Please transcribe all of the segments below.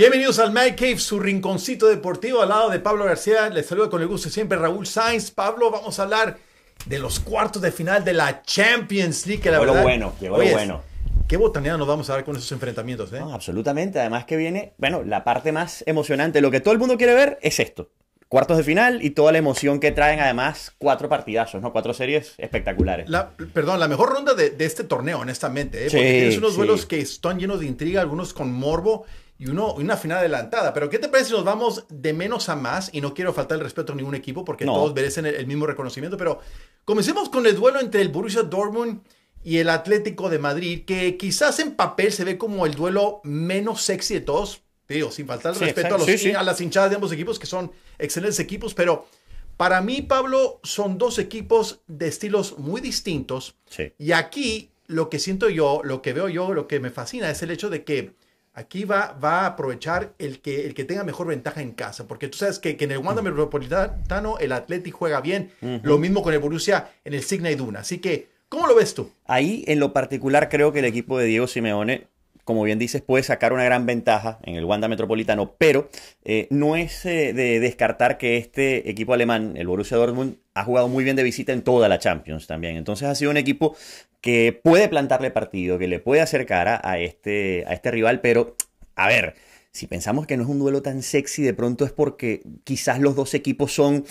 Bienvenidos al Mad Cave, su rinconcito deportivo al lado de Pablo García. Les saludo con el gusto siempre Raúl Sainz. Pablo, vamos a hablar de los cuartos de final de la Champions League. Que la lo bueno, llegó lo bueno. Qué botaneada nos vamos a dar con esos enfrentamientos, ¿eh? absolutamente. Además que viene, bueno, la parte más emocionante. Lo que todo el mundo quiere ver es esto. Cuartos de final y toda la emoción que traen además cuatro partidazos, ¿no? Cuatro series espectaculares. perdón, la mejor ronda de, este torneo, honestamente. ¿eh? Porque tienes unos duelos que están llenos de intriga, algunos con morbo y una final adelantada. Pero ¿qué te parece si nos vamos de menos a más? Y no quiero faltar el respeto a ningún equipo porque todos merecen el, mismo reconocimiento. Pero comencemos con el duelo entre el Borussia Dortmund y el Atlético de Madrid, que quizás en papel se ve como el duelo menos sexy de todos. digo, sin faltar el respeto a, las hinchadas de ambos equipos, que son excelentes equipos, pero... Para mí, Pablo, son dos equipos de estilos muy distintos. Y aquí lo que siento yo, lo que veo yo, lo que me fascina es el hecho de que Aquí va, va a aprovechar el que, el que tenga mejor ventaja en casa, porque tú sabes que, en el Wanda mm. Metropolitano el Atlético juega bien, lo mismo con el Borussia en el Signa Duna. Así que, ¿cómo lo ves tú? Ahí, en lo particular, creo que el equipo de Diego Simeone como bien dices, puede sacar una gran ventaja en el Wanda Metropolitano, pero eh, no es eh, de descartar que este equipo alemán, el Borussia Dortmund, ha jugado muy bien de visita en toda la Champions también. Entonces ha sido un equipo que puede plantarle partido, que le puede acercar a este, a este rival, pero a ver, si pensamos que no es un duelo tan sexy, de pronto es porque quizás los dos equipos son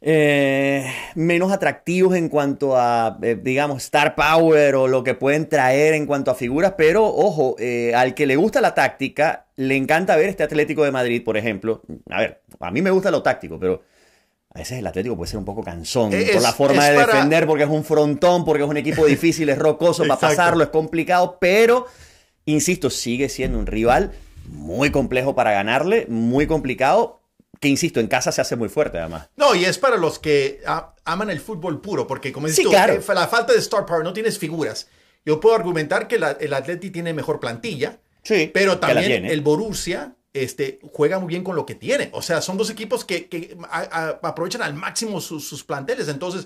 eh, menos atractivos en cuanto a, eh, digamos, star power o lo que pueden traer en cuanto a figuras, pero ojo, eh, al que le gusta la táctica, le encanta ver este Atlético de Madrid, por ejemplo. A ver, a mí me gusta lo táctico, pero... A veces el Atlético puede ser un poco cansón por la forma de defender, porque es un frontón, porque es un equipo difícil, es rocoso, para pasarlo es complicado, pero, insisto, sigue siendo un rival muy complejo para ganarle, muy complicado, que insisto, en casa se hace muy fuerte además. No, y es para los que aman el fútbol puro, porque como dices eh, la falta de star power, no tienes figuras. Yo puedo argumentar que el Atleti tiene mejor plantilla, pero también el Borussia este, juega muy bien con lo que tiene. O sea, son dos equipos que, aprovechan al máximo sus, planteles. Entonces,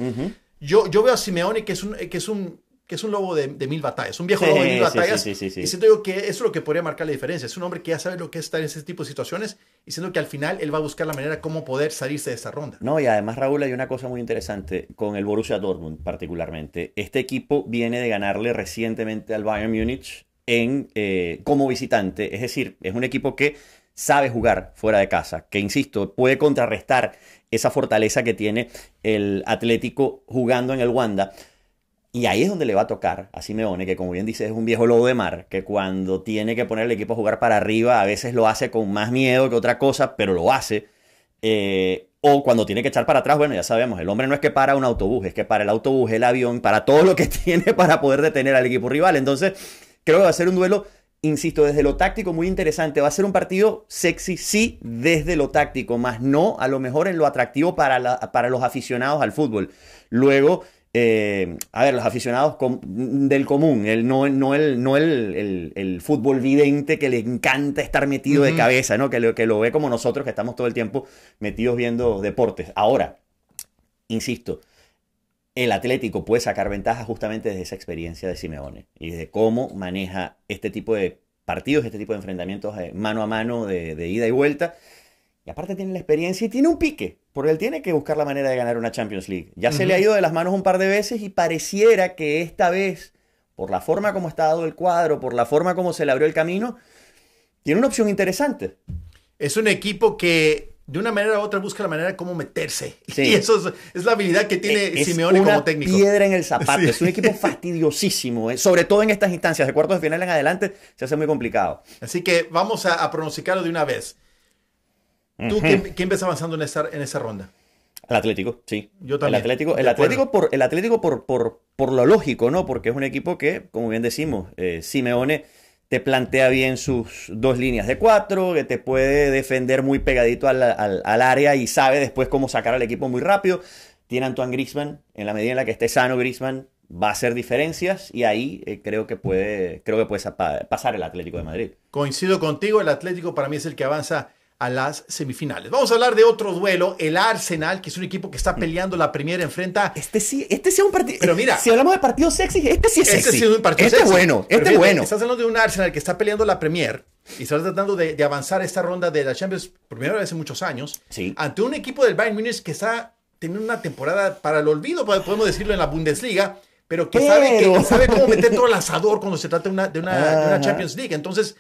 yo, yo veo a Simeone que es un, que es un que es un lobo de, mil batallas, un viejo lobo de mil batallas. y siento yo que eso es lo que podría marcar la diferencia. Es un hombre que ya sabe lo que es estar en ese tipo de situaciones y siento que al final él va a buscar la manera cómo poder salirse de esa ronda. No, y además, Raúl, hay una cosa muy interesante con el Borussia Dortmund particularmente. Este equipo viene de ganarle recientemente al Bayern Munich en, eh, como visitante. Es decir, es un equipo que sabe jugar fuera de casa, que insisto, puede contrarrestar esa fortaleza que tiene el Atlético jugando en el Wanda. Y ahí es donde le va a tocar a Simeone, que como bien dice, es un viejo lobo de mar, que cuando tiene que poner el equipo a jugar para arriba, a veces lo hace con más miedo que otra cosa, pero lo hace. Eh, o cuando tiene que echar para atrás, bueno, ya sabemos, el hombre no es que para un autobús, es que para el autobús, el avión, para todo lo que tiene para poder detener al equipo rival. Entonces, creo que va a ser un duelo, insisto, desde lo táctico muy interesante. Va a ser un partido sexy, sí, desde lo táctico, más no a lo mejor en lo atractivo para, para los aficionados al fútbol. Luego eh, a ver, los aficionados del común, el, no, el, no el, fútbol vidente que le encanta estar metido de cabeza, ¿no? Que lo, que lo ve como nosotros que estamos todo el tiempo metidos viendo deportes. Ahora, insisto, el Atlético puede sacar ventaja justamente desde esa experiencia de Simeone y de cómo maneja este tipo de partidos, este tipo de enfrentamientos eh, mano a mano, de ida y vuelta. Y aparte tiene la experiencia y tiene un pique, porque él tiene que buscar la manera de ganar una Champions League. Ya se le ha ido de las manos un par de veces y pareciera que esta vez, por la forma como está dado el cuadro, por la forma como se le abrió el camino, tiene una opción interesante. Es un equipo que de una manera u otra busca la manera de cómo meterse. Y eso es, la habilidad que tiene e-, Simeone como técnico. Piedra en el zapato. Es un equipo fastidiosísimo. Eh, sobre todo en estas instancias de cuartos de final en adelante se hace muy complicado. Así que vamos a, a pronosticarlo de una vez. ¿Tú quién, ves avanzando en esa, en esa ronda? El Atlético, sí. Yo también. El Atlético, el Atlético, por, el Atlético por, por, lo lógico, ¿no? Porque es un equipo que, como bien decimos, eh, Simeone te plantea bien sus dos líneas de cuatro, que te puede defender muy pegadito al, área y sabe después cómo sacar al equipo muy rápido. Tiene Antoine Griezmann, en la medida en la que esté sano Griezmann, va a hacer diferencias y ahí eh, creo que puede, creo que puede pasar el Atlético de Madrid. Coincido contigo, el Atlético para mí es el que avanza a las semifinales. Vamos a hablar de otro duelo, el Arsenal, que es un equipo que está mm. peleando la Premier enfrenta. Este sí, este sí es un partido. Pero mira, si hablamos de partidos sexy, este sí es este sexy. Este sí es un partido este sexy. Este bueno, este es bueno. Estás hablando de un Arsenal que está peleando la Premier y está tratando de, avanzar esta ronda de la Champions, por primera vez en muchos años, ante un equipo del Bayern Munich que está teniendo una temporada para el olvido, podemos decirlo, en la Bundesliga, pero que, Sabe, sabe cómo meter todo el asador cuando se trata de una, Champions League. Entonces,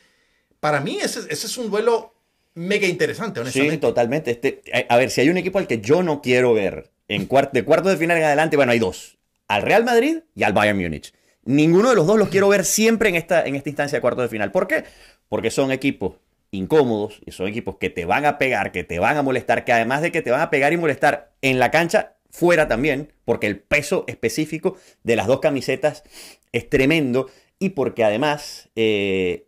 para mí ese es un duelo mega interesante, honestamente. Sí, totalmente. Este, eh, a, ver, si hay un equipo al que yo no quiero ver en de cuartos de final en adelante, bueno, hay dos. Al Real Madrid y al Bayern Múnich. Ninguno de los dos los quiero ver siempre en esta, en esta instancia de cuarto de final. ¿Por qué? Porque son equipos incómodos y son equipos que te van a pegar, que te van a molestar, que además de que te van a pegar y molestar en la cancha, fuera también, porque el peso específico de las dos camisetas es tremendo y porque además eh,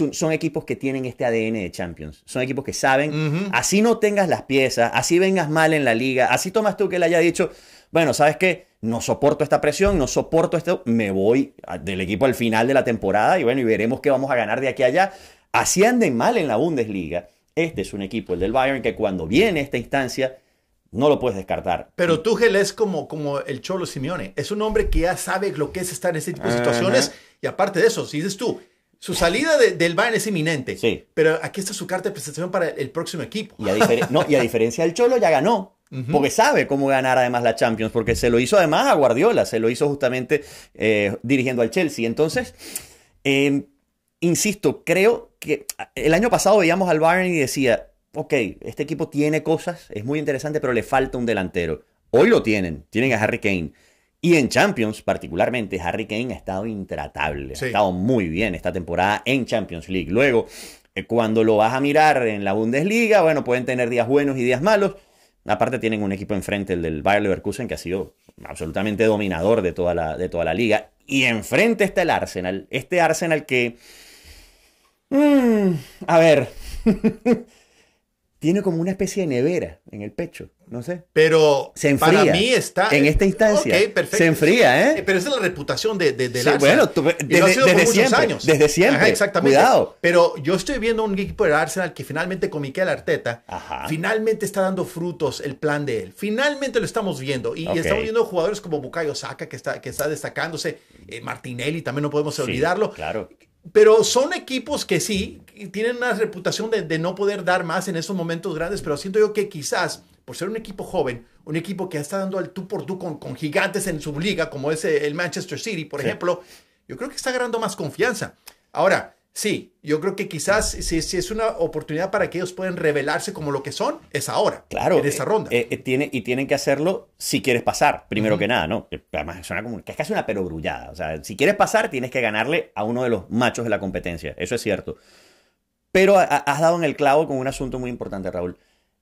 un, son equipos que tienen este ADN de Champions. Son equipos que saben, así no tengas las piezas, así vengas mal en la liga, así tomas tú que le haya dicho, bueno, ¿sabes que No soporto esta presión, no soporto esto, me voy del equipo al final de la temporada y bueno, y veremos qué vamos a ganar de aquí a allá. Así anden mal en la Bundesliga. Este es un equipo, el del Bayern, que cuando viene esta instancia, no lo puedes descartar. Pero Tuchel es como, como el Cholo Simeone. Es un hombre que ya sabe lo que es estar en ese tipo de situaciones. Y aparte de eso, si dices tú, su salida del Bayern es inminente. Sí. Pero aquí está su carta de presentación para el próximo equipo. Y a, no, y a diferencia del Cholo, ya ganó. Porque sabe cómo ganar además la Champions, porque se lo hizo además a Guardiola, se lo hizo justamente eh, dirigiendo al Chelsea. Entonces, em, insisto, creo que ah, el año pasado veíamos al Bayern y decía, ok, este equipo tiene cosas, es muy interesante, pero le falta un delantero. Hoy lo tienen, tienen a Harry Kane. Y en Champions, particularmente, Harry Kane ha estado intratable. Ha estado muy bien esta temporada en Champions League. Luego, eh, cuando lo vas a mirar en la Bundesliga, bueno, pueden tener días buenos y días malos. Aparte, tienen un equipo enfrente, el del Bayer Leverkusen, que ha sido absolutamente dominador de toda la, de toda la liga. Y enfrente está el Arsenal. Este Arsenal que. Mm, a ver. tiene como una especie de nevera en el pecho, no sé. Pero Para mí está en esta instancia. Se enfría, ¿eh? ¿eh? Pero esa es la reputación de, de, de sí, Bueno, desde, desde Años. Desde siempre. Ajá, exactamente. Cuidado. Pero yo estoy viendo un equipo del Arsenal que finalmente con Miquel Arteta, finalmente está dando frutos el plan de él. Finalmente lo estamos viendo y, estamos viendo jugadores como Bukayo Saka que está que está destacándose, eh, Martinelli también no podemos olvidarlo. Sí, claro pero son equipos que sí, tienen una reputación de, no poder dar más en esos momentos grandes, pero siento yo que quizás, por ser un equipo joven, un equipo que está dando al tú por tú con, gigantes en su liga, como es eh, el Manchester City, por ejemplo, yo creo que está ganando más confianza. Ahora, Sí, yo creo que quizás si, es una oportunidad para que ellos puedan revelarse como lo que son, es ahora. Claro. En esa eh, ronda. Eh, eh, tiene, y tienen que hacerlo si quieres pasar, primero que nada, ¿no? Además, es, una, es casi una perogrullada. O sea, si quieres pasar, tienes que ganarle a uno de los machos de la competencia. Eso es cierto. Pero has dado en el clavo con un asunto muy importante, Raúl.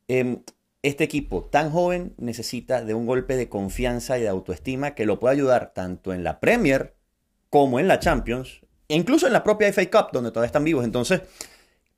Em, este equipo tan joven necesita de un golpe de confianza y de autoestima que lo pueda ayudar tanto en la Premier como en la Champions incluso en la propia FA Cup, donde todavía están vivos. Entonces,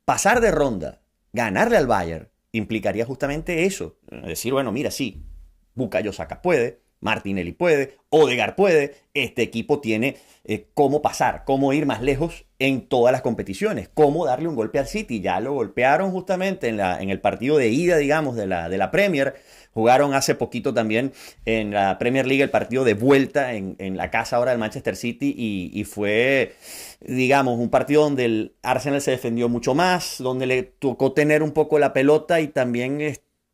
pasar de ronda, ganarle al Bayern, implicaría justamente eso. Decir, bueno, mira, sí, bucayo saca puede, Martinelli puede, Odegar puede, este equipo tiene eh, cómo pasar, cómo ir más lejos en todas las competiciones, cómo darle un golpe al City. Ya lo golpearon justamente en, el partido de ida, digamos, de la, Premier. Jugaron hace poquito también en la Premier League el partido de vuelta en, la casa ahora del Manchester City y, fue, digamos, un partido donde el Arsenal se defendió mucho más, donde le tocó tener un poco la pelota y también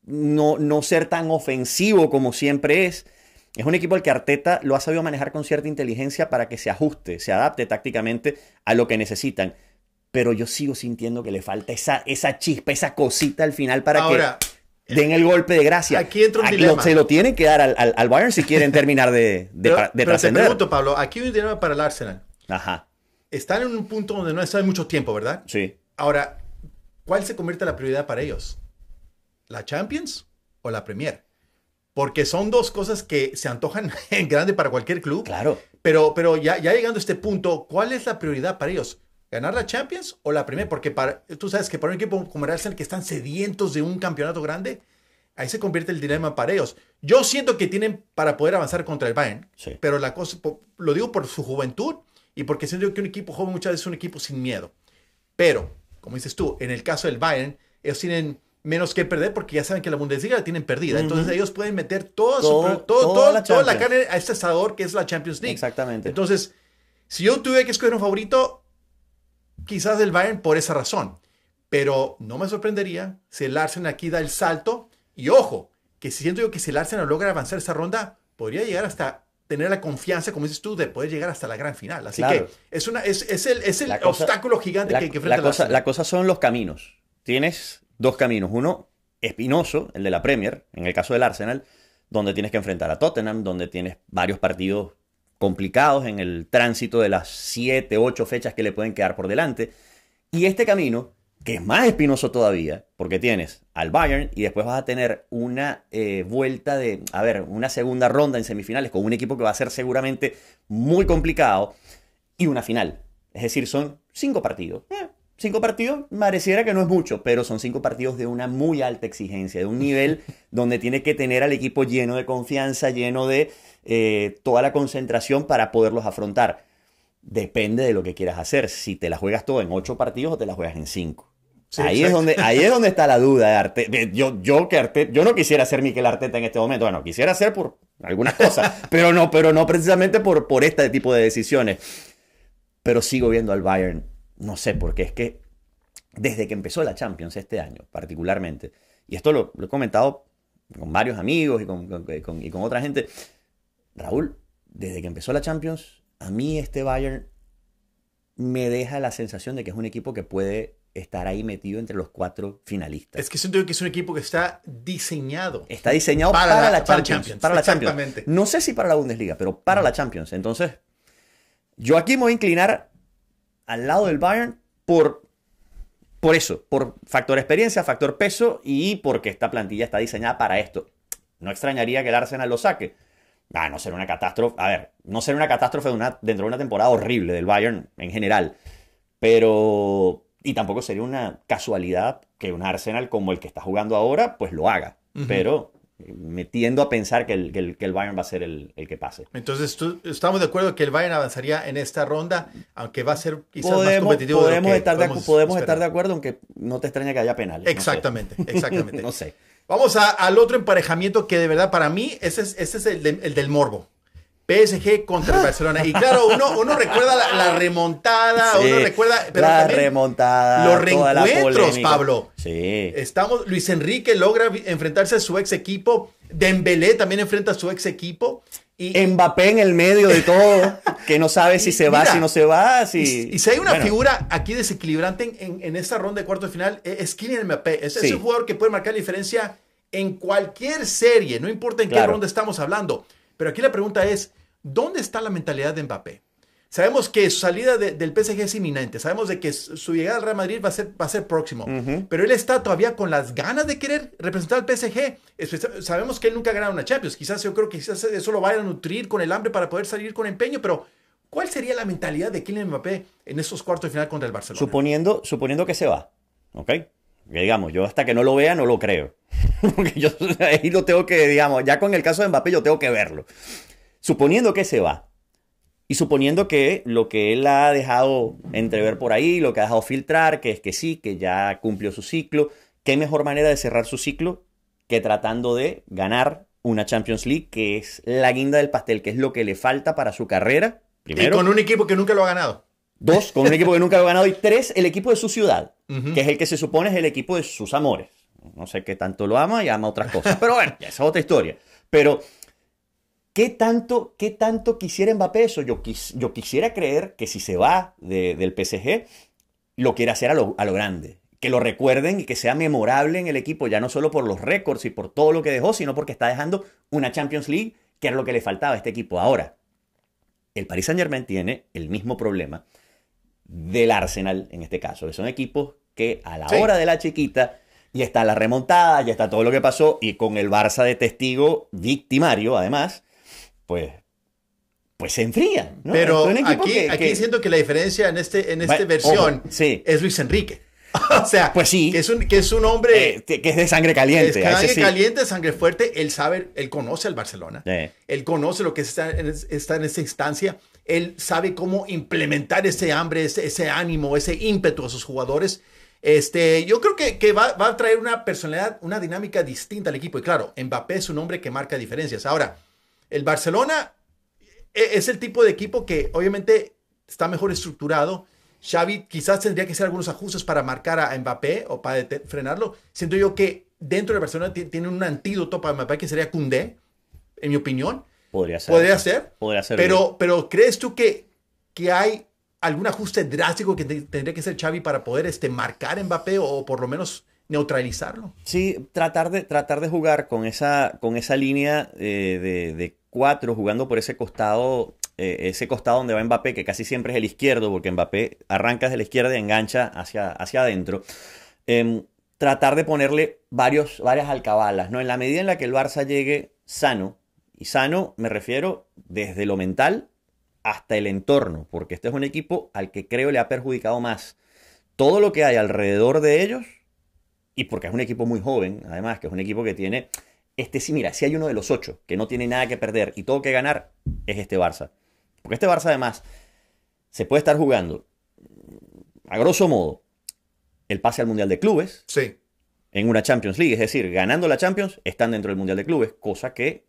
no, no ser tan ofensivo como siempre es. Es un equipo al que Arteta lo ha sabido manejar con cierta inteligencia para que se ajuste, se adapte tácticamente a lo que necesitan. Pero yo sigo sintiendo que le falta esa, chispa, esa cosita al final para que den el golpe de gracia. Aquí entra un dilema. se lo tienen que dar al, Bayern si quieren terminar de, de, Pablo, aquí hay un dilema para el Arsenal. Ajá. Están en un punto donde no están mucho tiempo, ¿verdad? Sí. Ahora, ¿cuál se convierte la prioridad para ellos? ¿La Champions o la Premier? porque son dos cosas que se antojan en grande para cualquier club. Claro. Pero, pero ya, ya llegando a este punto, ¿cuál es la prioridad para ellos? ¿Ganar la Champions o la Premier? Porque para, tú sabes que para un equipo como el Arsenal que están sedientos de un campeonato grande, ahí se convierte el dilema para ellos. Yo siento que tienen para poder avanzar contra el Bayern, sí. pero la cosa, lo digo por su juventud y porque siento que un equipo joven muchas veces es un equipo sin miedo. Pero, como dices tú, en el caso del Bayern, ellos tienen menos que perder porque ya saben que la Bundesliga la tienen perdida. Entonces ellos pueden meter toda, todo, la toda, carne a este asador que es la Champions League. Exactamente. Entonces, si yo tuve que escoger un favorito, quizás el Bayern por esa razón. Pero no me sorprendería si el Arsenal aquí da el salto. Y ojo, que si siento yo que si el Arsenal logra avanzar esa ronda, podría llegar hasta tener la confianza, como dices tú, de poder llegar hasta la gran final. Así que es, una, es, el, obstáculo gigante que que, que enfrenta la la cosa son los caminos. Tienes dos caminos. Uno, espinoso, el de la Premier, en el caso del Arsenal, donde tienes que enfrentar a Tottenham, donde tienes varios partidos complicados en el tránsito de las 7, ocho fechas que le pueden quedar por delante. Y este camino, que es más espinoso todavía, porque tienes al Bayern y después vas a tener una eh, vuelta de, a ver, una segunda ronda en semifinales con un equipo que va a ser seguramente muy complicado y una final. Es decir, son cinco partidos. Eh, cinco partidos pareciera que no es mucho, pero son cinco partidos de una muy alta exigencia, de un nivel donde tiene que tener al equipo lleno de confianza, lleno de eh, toda la concentración para poderlos afrontar. Depende de lo que quieras hacer, si te la juegas todo en ocho partidos o te la juegas en cinco. ahí, es donde, ahí es donde está la duda de Yo, yo, yo no quisiera ser Miquel Arteta en este momento. Bueno, quisiera ser por algunas cosas, pero no, pero no precisamente por, por este tipo de decisiones. Pero sigo viendo al Bayern no sé, porque es que desde que empezó la Champions este año, particularmente, y esto lo, he comentado con varios amigos y con, otra gente, Raúl, desde que empezó la Champions, a mí este Bayern me deja la sensación de que es un equipo que puede estar ahí metido entre los cuatro finalistas. Es que siento que es un equipo que está diseñado. Está diseñado para, la, Champions, Para la Champions. No sé si para la Bundesliga, pero para la Champions. Entonces, yo aquí me voy a inclinar al lado del Bayern por, por eso, por factor experiencia, factor peso y porque esta plantilla está diseñada para esto. No extrañaría que el Arsenal lo saque. a ah, no será una catástrofe. A ver, no ser una catástrofe dentro de una temporada horrible del Bayern en general. Pero. Y tampoco sería una casualidad que un Arsenal como el que está jugando ahora, pues lo haga. Pero metiendo a pensar que el, que el, Bayern va a ser el, que pase. Entonces, estamos de acuerdo que el Bayern avanzaría en esta ronda, aunque va a ser quizás más competitivo. Podemos, estar, de, podemos estar de acuerdo, aunque no te extraña que haya penales. Exactamente, exactamente. no sé. Vamos al otro emparejamiento que de verdad para mí ese es, ese es el del morbo. PSG contra Barcelona. Y claro, uno, recuerda la, remontada, uno recuerda. la remontada. Los reencuentros, Pablo. Sí. Estamos, Luis Enrique logra enfrentarse a su ex equipo. Dembélé también enfrenta a su ex equipo. Y, Mbappé en el medio de todo, que no sabe si se va, si no se va. Si... Y, si hay una figura aquí desequilibrante en, esta ronda de cuarto de final, e, es Kylian Mbappé. Es, un jugador que puede marcar la diferencia en cualquier serie, no importa en qué ronda estamos hablando. Pero aquí la pregunta es, ¿Dónde está la mentalidad de Mbappé? Sabemos que su salida del PSG es inminente, sabemos de que su llegada al Real Madrid va a ser, va a ser próximo, pero él está todavía con las ganas de querer representar al PSG. Sabemos que él nunca ha ganado una Champions, quizás yo creo que eso lo vaya a nutrir con el hambre para poder salir con empeño, pero ¿cuál sería la mentalidad de Kylian Mbappé en esos cuartos de final contra el Barcelona? Suponiendo, suponiendo que se va, ¿ok? digamos, yo hasta que no lo vea no lo creo. Porque yo ahí lo tengo que, digamos, ya con el caso de Mbappé yo tengo que verlo suponiendo que se va y suponiendo que lo que él ha dejado entrever por ahí, lo que ha dejado filtrar, que es que sí, que ya cumplió su ciclo, ¿qué mejor manera de cerrar su ciclo que tratando de ganar una Champions League, que es la guinda del pastel, que es lo que le falta para su carrera? Primero, y con un equipo que nunca lo ha ganado. Dos, con un equipo que nunca lo ha ganado. Y tres, el equipo de su ciudad, que es el que se supone es el equipo de sus amores. No sé qué tanto lo ama y ama otras cosas. Pero bueno, esa es otra historia. Pero ¿Qué tanto, qué tanto quisiera Mbappé eso? Yo, quisiera creer que si se va del PSG, lo quiera hacer a lo, grande. Que lo recuerden y que sea memorable en el equipo, ya no solo por los récords y por todo lo que dejó, sino porque está dejando una Champions League, que era lo que le faltaba a este equipo. Ahora, el Paris Saint Germain tiene el mismo problema del Arsenal, en este caso, que son equipos que a la hora de la chiquita ya está la remontada, ya está todo lo que pasó, y con el Barça de testigo victimario, además, pues pues se enfría. ¿no? Pero aquí, aquí siento que la diferencia en, este, en esta versión sí. es Luis Enrique. o sea, pues sí. que, es un, que es un hombre... Eh, que es de sangre caliente. Es sangre caliente, sangre fuerte. Él sabe, él conoce al Barcelona. Él conoce lo que está en, está esa instancia. Él sabe cómo implementar ese hambre, ese, ánimo, ese ímpetu a sus jugadores. Este, yo creo que, va, va, a traer una personalidad, una dinámica distinta al equipo. Y claro, Mbappé es un hombre que marca diferencias. Ahora, el Barcelona e, es el tipo de equipo que obviamente está mejor estructurado. Xavi quizás tendría que hacer algunos ajustes para marcar a Mbappé o para frenarlo. Siento yo que dentro de Barcelona tiene un antídoto para Mbappé que sería Cundé, en mi opinión. Podría ser. Podría ser. Podría ser pero, ¿crees tú que, que hay algún ajuste drástico que tendría que hacer Xavi para poder este, marcar a Mbappé o por lo menos neutralizarlo. Sí, tratar de, tratar de jugar con esa, con esa línea eh, de, cuatro, jugando por ese costado, eh, ese costado donde va Mbappé, que casi siempre es el izquierdo, porque Mbappé arranca desde la izquierda y engancha hacia, hacia adentro. Em, tratar de ponerle varios, varias alcabalas, ¿no? En la medida en la que el Barça llegue sano, y sano me refiero desde lo mental hasta el entorno, porque este es un equipo al que creo le ha perjudicado más. Todo lo que hay alrededor de ellos y porque es un equipo muy joven, además, que es un equipo que tiene. Este, sí, mira, si hay uno de los ocho que no tiene nada que perder y todo que ganar, es este Barça. Porque este Barça, además, se puede estar jugando, a grosso modo, el pase al Mundial de Clubes. En una Champions League, es decir, ganando la Champions, están dentro del Mundial de Clubes, cosa que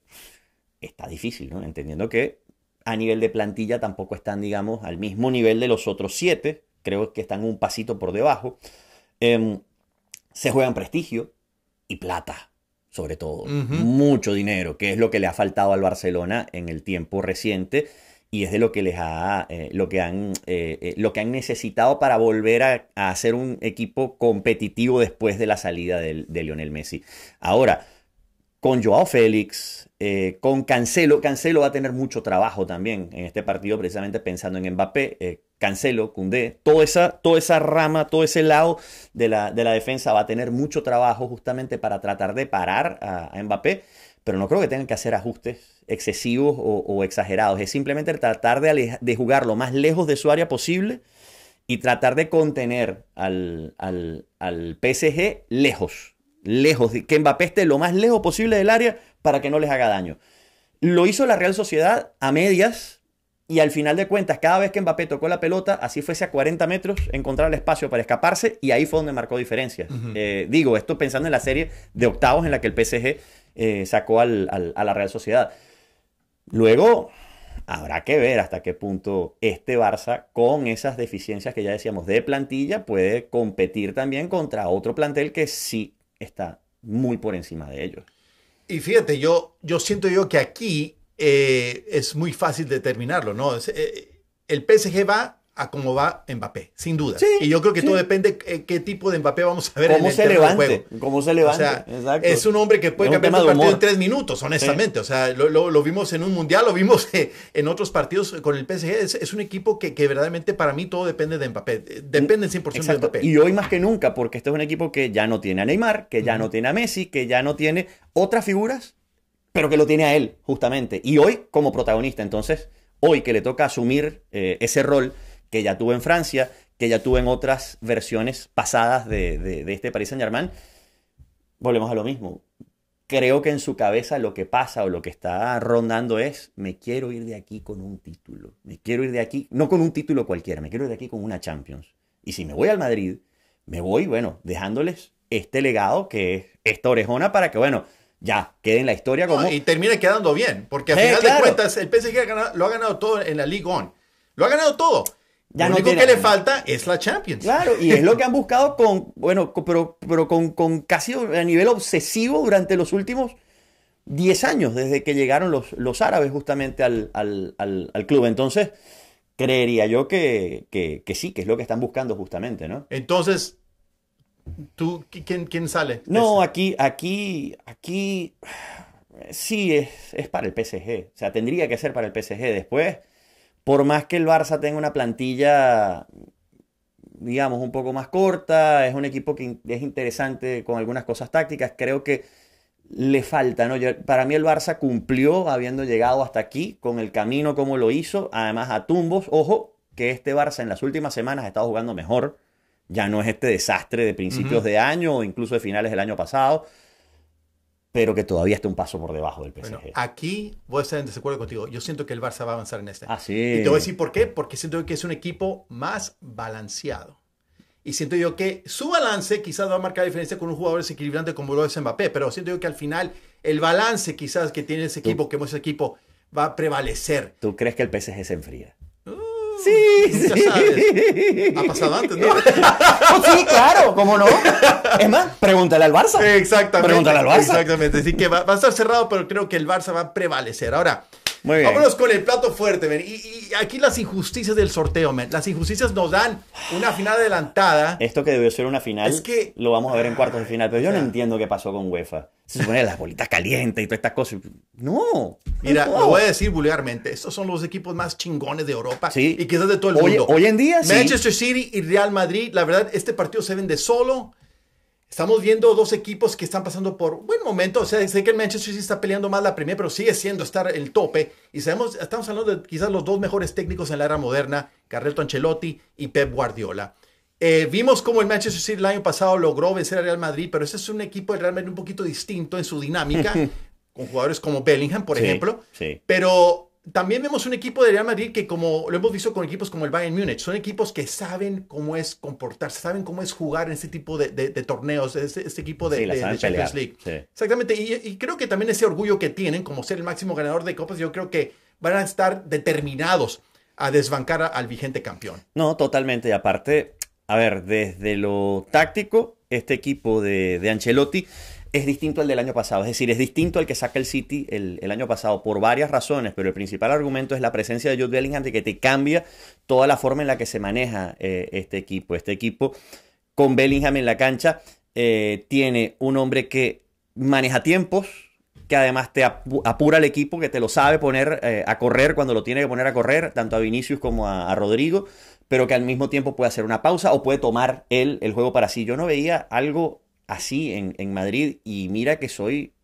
está difícil, ¿no? Entendiendo que a nivel de plantilla tampoco están, digamos, al mismo nivel de los otros siete. Creo que están un pasito por debajo. Em, se juegan prestigio y plata, sobre todo. Mucho dinero, que es lo que le ha faltado al Barcelona en el tiempo reciente y es de lo que les ha, eh, lo que han, eh, eh, lo que han necesitado para volver a, ser un equipo competitivo después de la salida de, de Lionel Messi. Ahora, con Joao Félix, con Cancelo, Cancelo va a tener mucho trabajo también en este partido, precisamente pensando en Mbappé. Cancelo, Cundé, toda esa, toda esa rama, todo ese lado de la, defensa va a tener mucho trabajo justamente para tratar de parar a, Mbappé, pero no creo que tengan que hacer ajustes excesivos o, exagerados. Es simplemente tratar de, de, jugar lo más lejos de su área posible y tratar de contener al, al, al PSG lejos, lejos, que Mbappé esté lo más lejos posible del área para que no les haga daño. Lo hizo la Real Sociedad a medias y al final de cuentas, cada vez que Mbappé tocó la pelota, así fuese a 40 metros, encontraba el espacio para escaparse y ahí fue donde marcó diferencias. Eh, digo, esto pensando en la serie de octavos en la que el PSG eh, sacó a la Real Sociedad. Luego, habrá que ver hasta qué punto este Barça, con esas deficiencias que ya decíamos de plantilla, puede competir también contra otro plantel que sí está muy por encima de ellos. Y fíjate, yo, yo siento yo que aquí eh, es muy fácil determinarlo, ¿no? Eh, el PSG va a cómo va Mbappé, sin duda. y yo creo que todo depende de eh, qué tipo de Mbappé vamos a ver en el se juego. Cómo se Es un hombre que puede cambiar un partido en tres minutos, honestamente. O sea, lo, vimos en un mundial, lo vimos en otros partidos con el PSG. Es, un equipo que, que, verdaderamente para mí todo depende de Mbappé. Depende 100% mm, de Mbappé. Y hoy más que nunca, porque este es un equipo que ya no tiene a Neymar, que ya no tiene a Messi, que ya no tiene otras figuras pero que lo tiene a él, justamente. Y hoy como protagonista, entonces, hoy que le toca asumir eh, ese rol que ya tuvo en Francia, que ya tuvo en otras versiones pasadas de, de este Paris Saint-Germain, volvemos a lo mismo. Creo que en su cabeza lo que pasa o lo que está rondando es, me quiero ir de aquí con un título, me quiero ir de aquí, no con un título cualquiera, me quiero ir de aquí con una Champions. Y si me voy al Madrid, me voy, bueno, dejándoles este legado que es esta orejona para que, bueno, ya, quede en la historia como... y termina quedando bien, porque al final de cuentas el PSG lo ha ganado todo en la League One Lo ha ganado todo. Ya lo único que le falta es la Champions. Claro, y es lo que han buscado con, bueno, pero, pero con, con, casi a nivel obsesivo durante los últimos 10 años, desde que llegaron los, los árabes justamente al, club. Entonces, creería yo que, que, que sí, que es lo que están buscando justamente, ¿no? Entonces, ¿Tú quién, sale? No, aquí, aquí, aquí sí es, para el PSG. O sea, tendría que ser para el PSG. Después, por más que el Barça tenga una plantilla, digamos, un poco más corta, es un equipo que es interesante con algunas cosas tácticas, creo que le falta, ¿no? para mí el Barça cumplió habiendo llegado hasta aquí, con el camino como lo hizo, además a tumbos. Ojo, que este Barça en las últimas semanas ha estado jugando mejor ya no es este desastre de principios de año o incluso de finales del año pasado, pero que todavía está un paso por debajo del PSG. aquí voy a estar en desacuerdo contigo. Yo siento que el Barça va a avanzar en este. Ah, Y te voy a decir por qué. Porque siento que es un equipo más balanceado. Y siento yo que su balance quizás va a marcar diferencia con un jugador desequilibrante como lo es Mbappé, pero siento yo que al final el balance quizás que tiene ese equipo, que ese equipo, va a prevalecer. ¿Tú crees que el PSG se enfría? Sí, ya Sabes. Ha pasado antes, ¿no? Oh, sí, claro, ¿cómo no? Es más, pregúntale al Barça. Exactamente. Pregúntale al Barça. Exactamente. Así que va, a estar cerrado, pero creo que el Barça va a prevalecer. Ahora, Vámonos con el plato fuerte, Y, aquí las injusticias del sorteo, Las injusticias nos dan una final adelantada. Esto que debió ser una final, es que... lo vamos a ver en cuartos de final. Pero yo no entiendo qué pasó con UEFA. Se supone las bolitas calientes y todas estas cosas. No. Mira, lo voy a decir vulgarmente. Estos son los equipos más chingones de Europa sí. y quizás de todo el mundo. Hoy en día, Manchester City y Real Madrid, la verdad, este partido se vende solo. Estamos viendo dos equipos que están pasando por buen momento. O sea, sé que el Manchester City está peleando más la primera, pero sigue siendo estar el tope. Y sabemos, estamos hablando de quizás los dos mejores técnicos en la era moderna, Carleto Ancelotti y Pep Guardiola. Eh, vimos cómo el Manchester City el año pasado logró vencer al Real Madrid, pero ese es un equipo realmente un poquito distinto en su dinámica, con jugadores como Bellingham, por ejemplo. Sí. Pero también vemos un equipo de Real Madrid que, como lo hemos visto con equipos como el Bayern Múnich, son equipos que saben cómo es comportarse, saben cómo es jugar en este tipo de, torneos, este, este, equipo de, Champions League. Exactamente, y, creo que también ese orgullo que tienen como ser el máximo ganador de copas, yo creo que van a estar determinados a desbancar al vigente campeón. No, totalmente, y aparte, a ver, desde lo táctico, este equipo de Ancelotti es distinto al del año pasado. Es decir, es distinto al que saca el City el, año pasado por varias razones, pero el principal argumento es la presencia de Jude Bellingham de que te cambia toda la forma en la que se maneja eh, este equipo. Este equipo con Bellingham en la cancha eh, tiene un hombre que maneja tiempos, que además te apura al equipo, que te lo sabe poner eh, a correr cuando lo tiene que poner a correr, tanto a Vinicius como a, Rodrigo, pero que al mismo tiempo puede hacer una pausa o puede tomar él el juego para sí. Yo no veía algo así en, en Madrid y mira que soy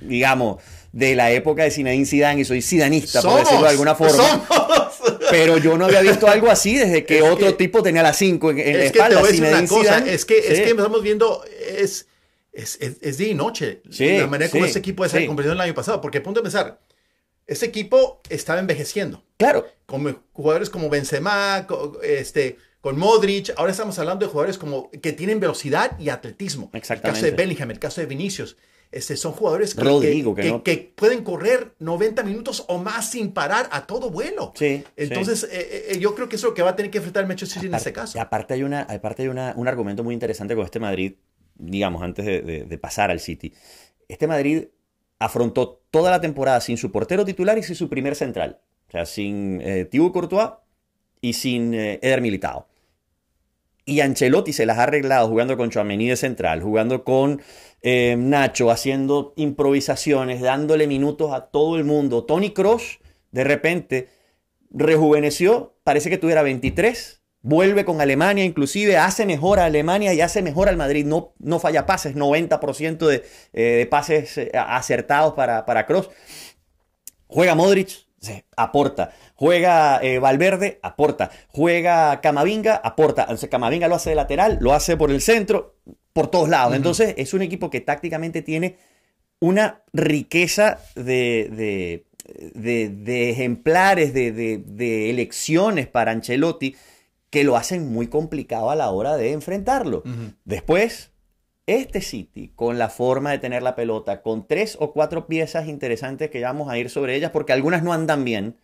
digamos, de la época de Zinedine Zidane y soy sidanista, por decirlo de alguna forma. ¡Somos! Pero yo no había visto algo así desde que otro tipo tenía las 5 en, en es la espalda. Que te voy es que, es que estamos viendo, es, es, es, día y noche de la manera como ese equipo se en el año pasado. Porque punto de pensar, este equipo estaba envejeciendo. Claro. Con jugadores como Benzema, este, con Modric. Ahora estamos hablando de jugadores como que tienen velocidad y atletismo. Exactamente. El caso de Bellingham, el caso de Vinicius. Este, son jugadores que, que, pueden correr 90 minutos o más sin parar a todo vuelo. Sí, Entonces, eh, eh, eh, yo creo que eso es lo que va a tener que enfrentar el Manchester City en ese caso. Aparte hay, una, aparte hay un argumento muy interesante con este Madrid, digamos, antes de, pasar al City. Este Madrid afrontó toda la temporada sin su portero titular y sin su primer central. O sea, sin Thibaut Courtois y sin Eder Militao. Y Ancelotti se las ha arreglado jugando con Chuamení de central, jugando con eh, Nacho, haciendo improvisaciones, dándole minutos a todo el mundo. Tony Cross, de repente, rejuveneció, parece que tuviera 23, vuelve con Alemania, inclusive hace mejor a Alemania y hace mejor al Madrid. No, no falla pases, 90% eh, de, pases eh, acertados para, para Cross. Juega Modric, se aporta. Juega eh, Valverde, aporta. Juega Camavinga, aporta. Camavinga lo hace de lateral, lo hace por el centro, por todos lados. Entonces es un equipo que tácticamente tiene una riqueza de, ejemplares, de, elecciones para Ancelotti que lo hacen muy complicado a la hora de enfrentarlo. Después, este City, con la forma de tener la pelota, con tres o cuatro piezas interesantes que vamos a ir sobre ellas, porque algunas no andan bien,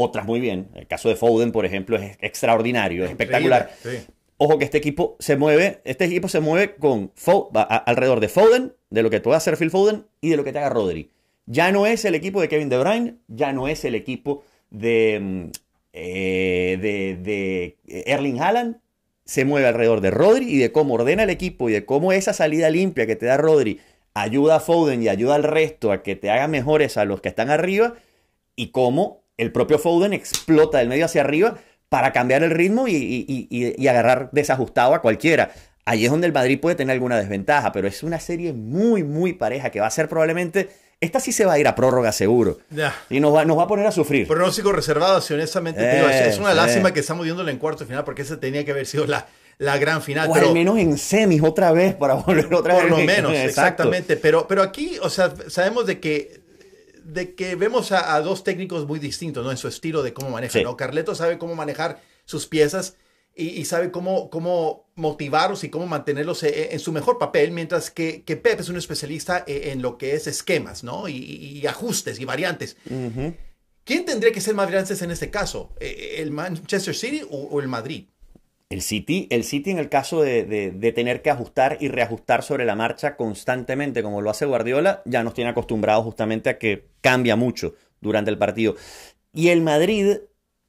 otras muy bien. El caso de Foden, por ejemplo, es extraordinario, es espectacular. Ojo que este equipo se mueve, este equipo se mueve con alrededor de Foden, de lo que puede hacer Phil Foden y de lo que te haga Rodri. Ya no es el equipo de Kevin De Bruyne, ya no es el equipo de, mm, eh, de, de Erling Haaland, se mueve alrededor de Rodri y de cómo ordena el equipo y de cómo esa salida limpia que te da Rodri ayuda a Foden y ayuda al resto a que te haga mejores a los que están arriba y cómo el propio Foden explota del medio hacia arriba para cambiar el ritmo y, agarrar desajustado a cualquiera. Ahí es donde el Madrid puede tener alguna desventaja, pero es una serie muy, muy pareja que va a ser probablemente. Esta sí se va a ir a prórroga seguro. Y nos va, nos va, a poner a sufrir. Pronóstico reservado, si honestamente es una eh, lástima que estamos viéndolo en cuarto final porque esa tenía que haber sido la, la gran final. O al menos en semis otra vez para volver otra vez. Por lo menos, exactamente. Pero, pero aquí, o sea, sabemos de que de que vemos a, dos técnicos muy distintos, ¿no? En su estilo de cómo manejan. Carleto sabe cómo manejar sus piezas y, sabe cómo, cómo motivarlos y cómo mantenerlos eh, en, su mejor papel, mientras que, Pep es un especialista eh, en, lo que es esquemas, ¿no? Y, ajustes y variantes. ¿Quién tendría que ser más grande en este caso? ¿E, ¿El Manchester City o el Madrid? El City, el City en el caso de, tener que ajustar y reajustar sobre la marcha constantemente, como lo hace Guardiola, ya nos tiene acostumbrados justamente a que cambia mucho durante el partido. Y el Madrid,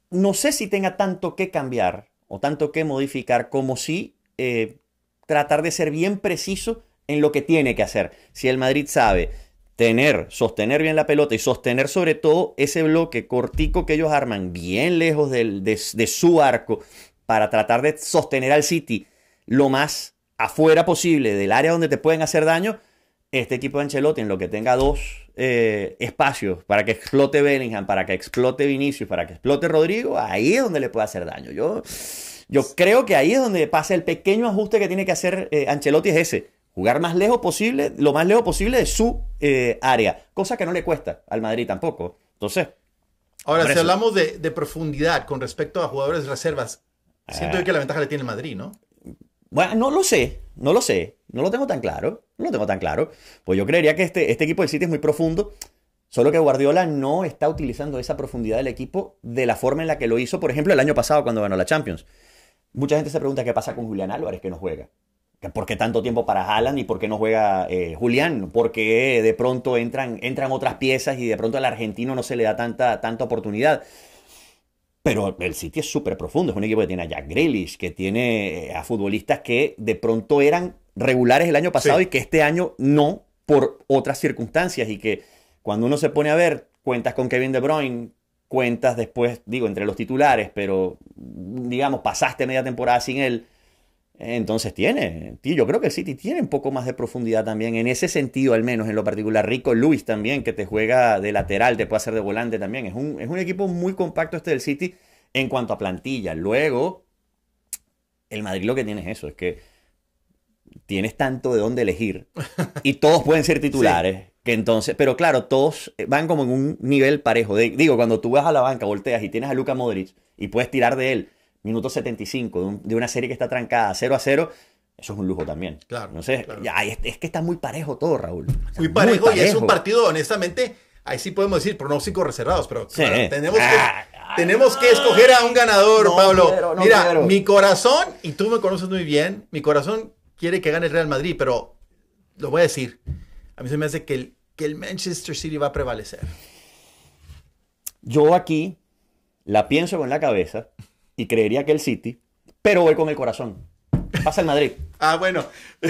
no sé si tenga tanto que cambiar o tanto que modificar como si eh, tratar de ser bien preciso en lo que tiene que hacer. Si el Madrid sabe tener, sostener bien la pelota y sostener sobre todo ese bloque cortico que ellos arman bien lejos de su arco para tratar de sostener al City lo más afuera posible del área donde te pueden hacer daño, este equipo de Ancelotti, en lo que tenga dos eh, espacios para que explote Bellingham, para que explote Vinicius, para que explote Rodrigo, ahí es donde le puede hacer daño. Yo, yo creo que ahí es donde pasa el pequeño ajuste que tiene que hacer eh, Ancelotti, es ese, jugar más lejos posible, lo más lejos posible de su eh, área, cosa que no le cuesta al Madrid tampoco. Entonces... Ahora, si hablamos de, de profundidad con respecto a jugadores de reservas, Siento eh. que la ventaja le tiene Madrid, ¿no? Bueno, no lo sé, no lo sé, no lo tengo tan claro, no lo tengo tan claro. Pues yo creería que este, este equipo del City es muy profundo, solo que Guardiola no está utilizando esa profundidad del equipo de la forma en la que lo hizo, por ejemplo, el año pasado cuando ganó la Champions. Mucha gente se pregunta qué pasa con Julián Álvarez que no juega. ¿Por qué tanto tiempo para Haaland y por qué no juega eh, Julián, Julián? Porque de pronto entran, otras piezas y de pronto al argentino no se le da tanta oportunidad? Pero el sitio es súper profundo. Es un equipo que tiene a Jack Grealish, que tiene eh, a futbolistas que de pronto eran regulares el año pasado y que este año no por otras circunstancias. Y que cuando uno se pone a ver, cuentas con Kevin De Bruyne, cuentas después, digo, entre los titulares, pero digamos, pasaste media temporada sin él. Entonces tiene, tío, yo creo que el City tiene un poco más de profundidad también, en ese sentido al menos, en lo particular. Rico Luis también, que te juega de lateral, te puede hacer de volante también. Es un, es un equipo muy compacto este del City en cuanto a plantilla. Luego, el Madrid lo que tiene es eso, es que tienes tanto de dónde elegir y todos pueden ser titulares. Que entonces, pero claro, todos van como en un nivel parejo. digo, cuando tú vas a la banca, volteas y tienes a Luca Modric y puedes tirar de él minuto 75 de, una serie que está trancada 0 a 0, eso es un lujo también. Claro. no sé es, que está muy parejo todo, Raúl. muy, parejo, y es un partido, honestamente, ahí sí podemos decir pronósticos reservados, pero tenemos que ah, tenemos que escoger a un ganador, Pablo. Mira, mi corazón, y tú me conoces muy bien, mi corazón quiere que gane el Real Madrid, pero lo voy a decir. A mí se me hace que que el Manchester City va a prevalecer. Yo aquí la pienso con la cabeza y creería que el City, pero voy con el corazón. Pasa el Madrid. Ah, bueno.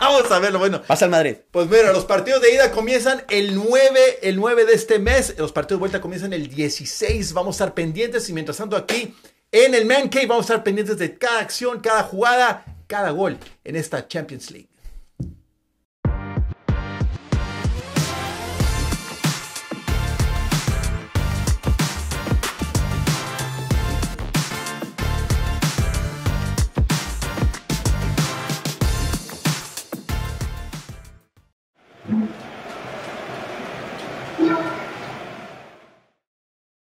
Vamos a verlo. Bueno. Pasa el Madrid. Pues mira, los partidos de ida comienzan el 9, el 9 de este mes. Los partidos de vuelta comienzan el 16. Vamos a estar pendientes y mientras tanto aquí en el Man Cave vamos a estar pendientes de cada acción, cada jugada, cada gol en esta Champions League.